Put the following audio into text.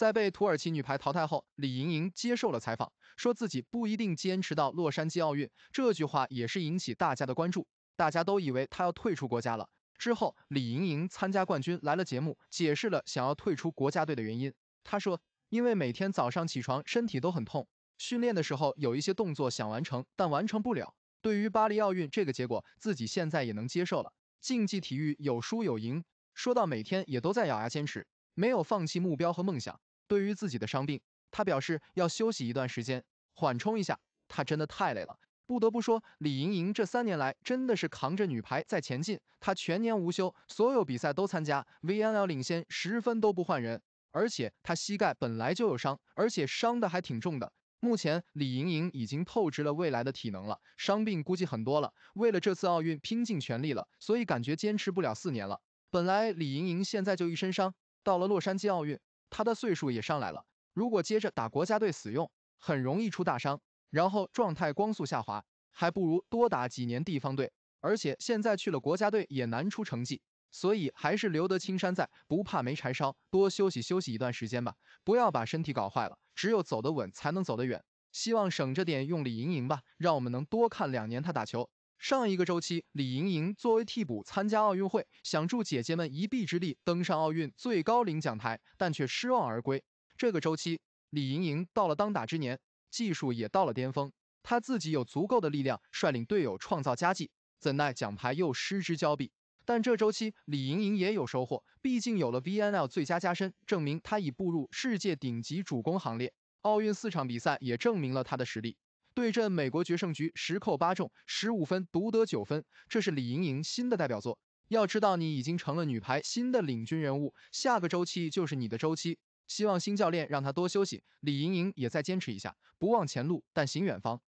在被土耳其女排淘汰后，李盈莹接受了采访，说自己不一定坚持到洛杉矶奥运。这句话也是引起大家的关注，大家都以为她要退出国家了。之后，李盈莹参加冠军来了节目，解释了想要退出国家队的原因。她说，因为每天早上起床身体都很痛，训练的时候有一些动作想完成但完成不了。对于巴黎奥运这个结果，自己现在也能接受了。竞技体育有输有赢，说到每天也都在咬牙坚持，没有放弃目标和梦想。对于自己的伤病，他表示要休息一段时间，缓冲一下。他真的太累了。不得不说，李盈莹这三年来真的是扛着女排在前进。她全年无休，所有比赛都参加，VNL 领先十分都不换人。而且她膝盖本来就有伤，而且伤的还挺重的。目前李盈莹已经透支了未来的体能了，伤病估计很多了。为了这次奥运拼尽全力了，所以感觉坚持不了四年了。本来李盈莹现在就一身伤，到了洛杉矶奥运。他的岁数也上来了，如果接着打国家队使用，很容易出大伤，然后状态光速下滑，还不如多打几年地方队。而且现在去了国家队也难出成绩，所以还是留得青山在，不怕没柴烧。多休息休息一段时间吧，不要把身体搞坏了。只有走得稳，才能走得远。希望省着点用力赢赢吧，让我们能多看两年他打球。上一个周期，李盈莹作为替补参加奥运会，想助姐姐们一臂之力登上奥运最高领奖台，但却失望而归。这个周期，李盈莹到了当打之年，技术也到了巅峰，她自己有足够的力量率领队友创造佳绩，怎奈奖牌又失之交臂。但这周期，李盈莹也有收获，毕竟有了 VNL 最佳加身，证明她已步入世界顶级主攻行列。奥运四场比赛也证明了她的实力。对阵美国决胜局十扣八中，十五分独得九分，这是李盈莹新的代表作。要知道，你已经成了女排新的领军人物，下个周期就是你的周期。希望新教练让她多休息，李盈莹也再坚持一下，不忘前路，但行远方。